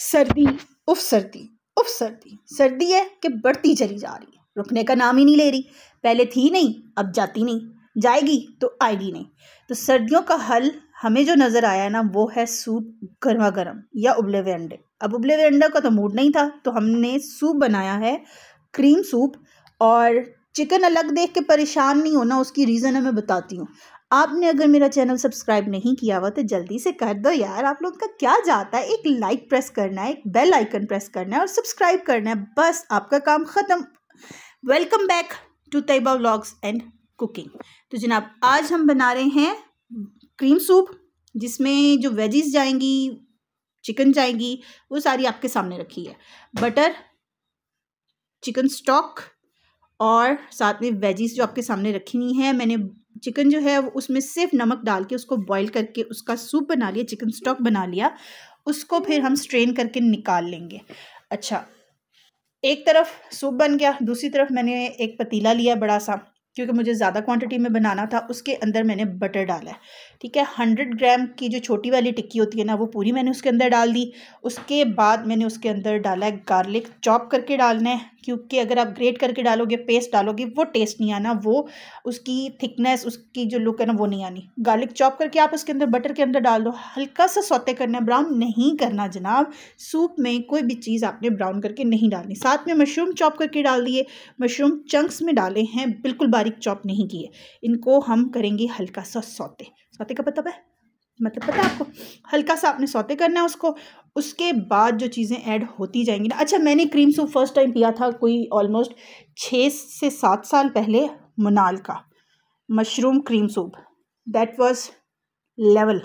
सर्दी उफ सर्दी उफ सर्दी सर्दी है कि बढ़ती चली जा रही है रुकने का नाम ही नहीं ले रही पहले थी नहीं अब जाती नहीं जाएगी तो आएगी नहीं तो सर्दियों का हल हमें जो नज़र आया ना वो है सूप गर्मा गर्म या उबले हुए अंडे अब उबले हुए अंडा का तो मूड नहीं था तो हमने सूप बनाया है क्रीम सूप और चिकन अलग देख के परेशान नहीं होना उसकी रीज़न है मैं बताती हूँ आपने अगर मेरा चैनल सब्सक्राइब नहीं किया हुआ तो जल्दी से कर दो यार आप लोग का क्या जाता है एक लाइक प्रेस करना है एक बेल आइकन प्रेस करना है और सब्सक्राइब करना है बस आपका काम ख़त्म welcome back to Taiba vlogs and cooking तो जनाब आज हम बना रहे हैं क्रीम सूप जिसमें जो वेजिस जाएंगी चिकन जाएंगी वो सारी आपके सामने रखी है बटर चिकन स्टॉक और साथ में वेजिस जो आपके सामने रखी हुई है मैंने चिकन जो है उसमें सिर्फ नमक डाल के उसको बॉईल करके उसका सूप बना लिया चिकन स्टॉक बना लिया उसको फिर हम स्ट्रेन करके निकाल लेंगे अच्छा एक तरफ सूप बन गया दूसरी तरफ मैंने एक पतीला लिया बड़ा सा क्योंकि मुझे ज़्यादा क्वांटिटी में बनाना था उसके अंदर मैंने बटर डाला है ठीक है हंड्रेड ग्राम की जो छोटी वाली टिक्की होती है ना वो पूरी मैंने उसके अंदर डाल दी उसके बाद मैंने उसके अंदर डाला है गार्लिक चॉप करके डालना है क्योंकि अगर आप ग्रेट करके डालोगे पेस्ट डालोगे वो टेस्ट नहीं आना वो उसकी थिकनेस उसकी जो लुक है ना वो नहीं आनी गार्लिक चॉप करके आप उसके अंदर बटर के अंदर डाल दो हल्का सा सौते करना है ब्राउन नहीं करना जनाब सूप में कोई भी चीज़ आपने ब्राउन करके नहीं डालनी साथ में मशरूम चॉप करके डाल दिए मशरूम चंक्स में डाले हैं बिल्कुल बारीक चॉप नहीं किए इनको हम करेंगे हल्का सा सौते सौते का पता है मतलब पता है आपको हल्का सा आपने सौते करना है उसको उसके बाद जो चीज़ें ऐड होती जाएंगी ना अच्छा मैंने क्रीम सूप फर्स्ट टाइम पिया था कोई ऑलमोस्ट छः से सात साल पहले मुनाल का mushroom cream soup that was level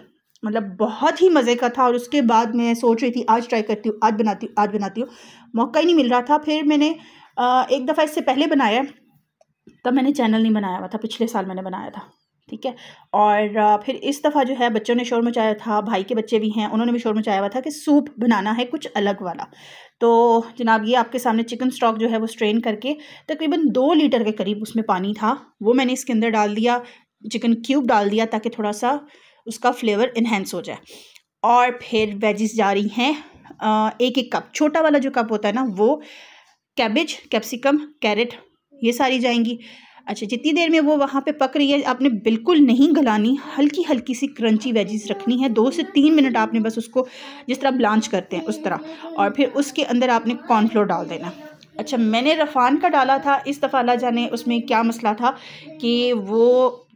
मतलब बहुत ही मज़े का था और उसके बाद मैं सोच रही थी आज ट्राई करती हूँ आज बनाती हूँ आज बनाती हूँ मौका ही नहीं मिल रहा था फिर मैंने एक दफ़ा इससे पहले बनाया तब मैंने चैनल नहीं बनाया हुआ था पिछले साल मैंने बनाया था ठीक है और फिर इस दफ़ा जो है बच्चों ने शोर मचाया था भाई के बच्चे भी हैं उन्होंने भी शोर मचाया हुआ था कि सूप बनाना है कुछ अलग वाला तो जनाब ये आपके सामने चिकन स्टॉक जो है वो स्ट्रेन करके तकरीबन दो लीटर के करीब उसमें पानी था वो मैंने इसके अंदर डाल दिया चिकन क्यूब डाल दिया ताकि थोड़ा सा उसका फ्लेवर इन्हेंस हो जाए और फिर वेजिस जा रही हैं एक एक कप छोटा वाला जो कप होता है ना वो कैबेज कैप्सिकम कैरेट ये सारी जाएंगी अच्छा जितनी देर में वो वहाँ पे पक रही है आपने बिल्कुल नहीं गलानी हल्की हल्की सी क्रंची वेजिस रखनी है दो से तीन मिनट आपने बस उसको जिस तरह ब्लांच करते हैं उस तरह और फिर उसके अंदर आपने कॉर्नफ्लोर डाल देना अच्छा मैंने रफ़ान का डाला था इस दफ़ा अला जाने उसमें क्या मसला था कि वो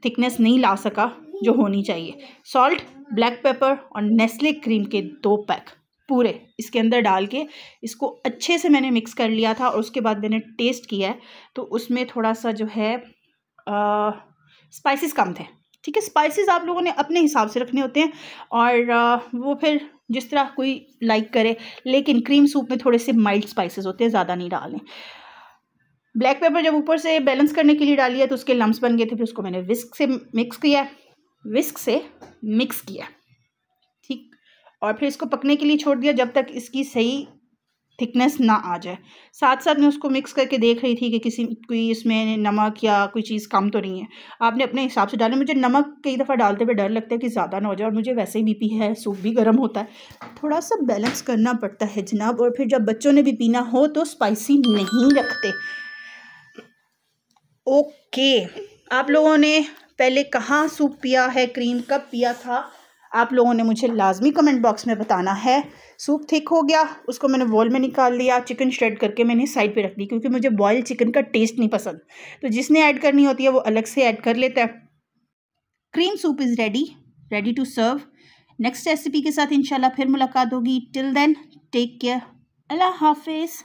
थिकनेस नहीं ला सका जो होनी चाहिए सॉल्ट ब्लैक पेपर और नेस्ले क्रीम के दो पैक पूरे इसके अंदर डाल के इसको अच्छे से मैंने मिक्स कर लिया था और उसके बाद मैंने टेस्ट किया है तो उसमें थोड़ा सा जो है स्पाइसेस कम थे ठीक है स्पाइसेस आप लोगों ने अपने हिसाब से रखने होते हैं और आ, वो फिर जिस तरह कोई लाइक करे लेकिन क्रीम सूप में थोड़े से माइल्ड स्पाइसेस होते हैं ज़्यादा नहीं डालें ब्लैक पेपर जब ऊपर से बैलेंस करने के लिए डाली है तो उसके लम्ब बन गए थे फिर उसको मैंने विस्क से मिक्स किया विस्क से मिक्स किया और फिर इसको पकने के लिए छोड़ दिया जब तक इसकी सही थिकनेस ना आ जाए साथ साथ मैं उसको मिक्स करके देख रही थी कि किसी कोई इसमें नमक या कोई चीज़ कम तो नहीं है आपने अपने हिसाब से डाला मुझे नमक कई दफ़ा डालते हुए डर लगता है कि ज़्यादा ना हो जाए और मुझे वैसे ही बीपी है सूप भी गर्म होता है थोड़ा सा बैलेंस करना पड़ता है जनाब और फिर जब बच्चों ने भी पीना हो तो स्पाइसी नहीं रखते ओके आप लोगों ने पहले कहाँ सूप पिया है क्रीम कब पिया था आप लोगों ने मुझे लाजमी कमेंट बॉक्स में बताना है सूप थिक हो गया उसको मैंने बॉल में निकाल लिया चिकन श्रेड करके मैंने साइड पे रख दी क्योंकि मुझे बॉयल चिकन का टेस्ट नहीं पसंद तो जिसने ऐड करनी होती है वो अलग से ऐड कर लेता है cream soup is ready ready to serve next recipe के साथ इंशाल्लाह फिर मुलाकात होगी टिल देन टेक केयर अल्लाह हाफिज़